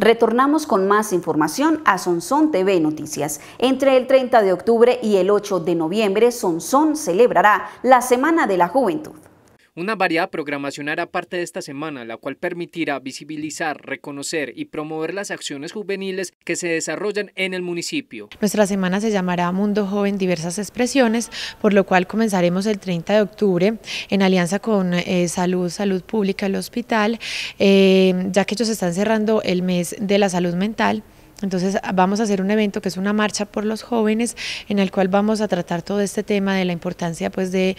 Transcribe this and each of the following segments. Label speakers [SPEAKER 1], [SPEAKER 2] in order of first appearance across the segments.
[SPEAKER 1] Retornamos con más información a Sonsón TV Noticias. Entre el 30 de octubre y el 8 de noviembre, Sonson celebrará la Semana de la Juventud. Una variada programación hará parte de esta semana, la cual permitirá visibilizar, reconocer y promover las acciones juveniles que se desarrollan en el municipio.
[SPEAKER 2] Nuestra semana se llamará Mundo Joven Diversas Expresiones, por lo cual comenzaremos el 30 de octubre en alianza con eh, Salud, Salud Pública, el hospital, eh, ya que ellos están cerrando el mes de la salud mental. Entonces vamos a hacer un evento que es una marcha por los jóvenes en el cual vamos a tratar todo este tema de la importancia pues de,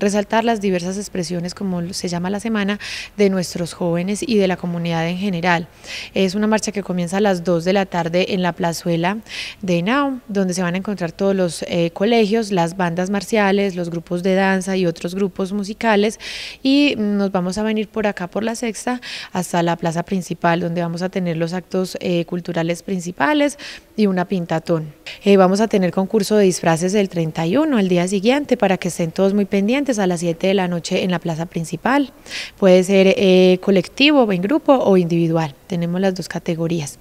[SPEAKER 2] resaltar las diversas expresiones como se llama la semana de nuestros jóvenes y de la comunidad en general. Es una marcha que comienza a las 2 de la tarde en la plazuela de Nao donde se van a encontrar todos los eh, colegios, las bandas marciales, los grupos de danza y otros grupos musicales y nos vamos a venir por acá por la sexta hasta la plaza principal donde vamos a tener los actos eh, culturales principales, y una pintatón. Eh, vamos a tener concurso de disfraces el 31, el día siguiente, para que estén todos muy pendientes a las 7 de la noche en la plaza principal. Puede ser eh, colectivo, en grupo o individual. Tenemos las dos categorías.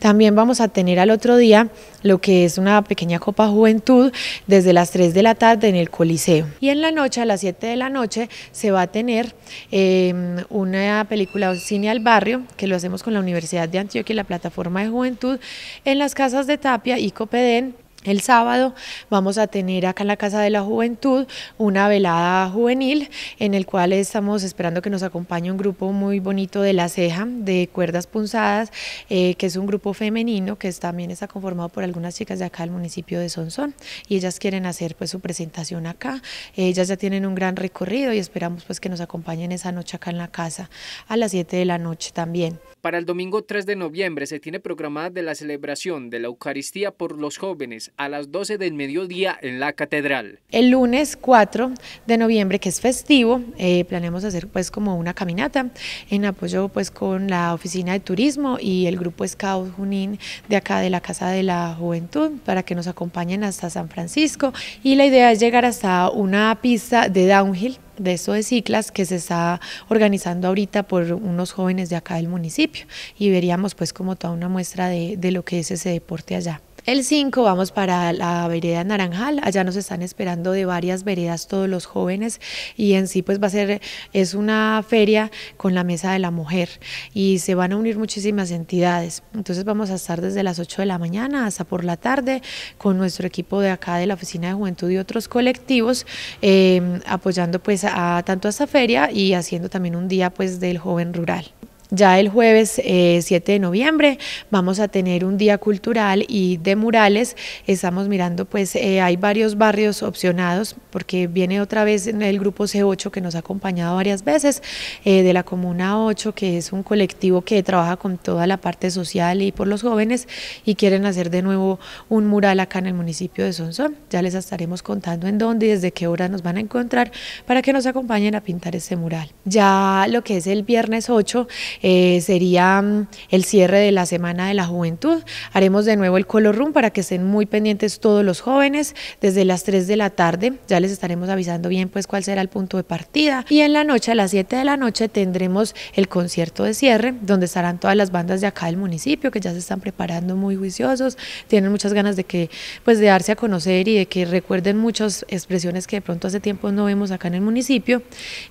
[SPEAKER 2] También vamos a tener al otro día lo que es una pequeña copa juventud desde las 3 de la tarde en el Coliseo. Y en la noche, a las 7 de la noche, se va a tener em, una película Cine al Barrio, que lo hacemos con la Universidad de Antioquia y la Plataforma de Juventud, en las casas de Tapia y Copedén el sábado vamos a tener acá en la Casa de la Juventud una velada juvenil en el cual estamos esperando que nos acompañe un grupo muy bonito de La Ceja, de Cuerdas Punzadas, eh, que es un grupo femenino que también está conformado por algunas chicas de acá del municipio de Sonsón y ellas quieren hacer pues su presentación acá. Ellas ya tienen un gran recorrido y esperamos pues que nos acompañen esa noche acá en la casa a las 7 de la noche también.
[SPEAKER 1] Para el domingo 3 de noviembre se tiene programada la celebración de la Eucaristía por los jóvenes a las 12 del mediodía en la catedral.
[SPEAKER 2] El lunes 4 de noviembre, que es festivo, eh, planeamos hacer pues como una caminata en apoyo pues con la oficina de turismo y el grupo Scout Junín de acá de la Casa de la Juventud para que nos acompañen hasta San Francisco y la idea es llegar hasta una pista de downhill de eso de ciclas que se está organizando ahorita por unos jóvenes de acá del municipio y veríamos pues como toda una muestra de lo que es ese deporte allá. El 5 vamos para la vereda Naranjal, allá nos están esperando de varias veredas todos los jóvenes y en sí pues va a ser, es una feria con la mesa de la mujer y se van a unir muchísimas entidades, entonces vamos a estar desde las 8 de la mañana hasta por la tarde con nuestro equipo de acá de la Oficina de Juventud y otros colectivos eh, apoyando pues a, tanto a esta feria y haciendo también un día pues del joven rural. Ya el jueves 7 eh, de noviembre vamos a tener un día cultural y de murales estamos mirando, pues eh, hay varios barrios opcionados porque viene otra vez el grupo C8 que nos ha acompañado varias veces eh, de la Comuna 8 que es un colectivo que trabaja con toda la parte social y por los jóvenes y quieren hacer de nuevo un mural acá en el municipio de Sonsón. Ya les estaremos contando en dónde y desde qué hora nos van a encontrar para que nos acompañen a pintar este mural. Ya lo que es el viernes 8 eh, sería mm, el cierre de la Semana de la Juventud. Haremos de nuevo el Color Room para que estén muy pendientes todos los jóvenes desde las 3 de la tarde. Ya les estaremos avisando bien pues cuál será el punto de partida. Y en la noche, a las 7 de la noche, tendremos el concierto de cierre donde estarán todas las bandas de acá del municipio que ya se están preparando muy juiciosos, tienen muchas ganas de que pues de darse a conocer y de que recuerden muchas expresiones que de pronto hace tiempo no vemos acá en el municipio.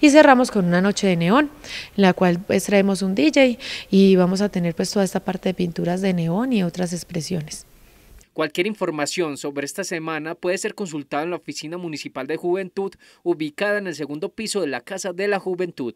[SPEAKER 2] Y cerramos con una noche de neón, en la cual pues traemos un DJ y vamos a tener pues toda esta parte de pinturas de neón y otras expresiones.
[SPEAKER 1] Cualquier información sobre esta semana puede ser consultada en la Oficina Municipal de Juventud, ubicada en el segundo piso de la Casa de la Juventud.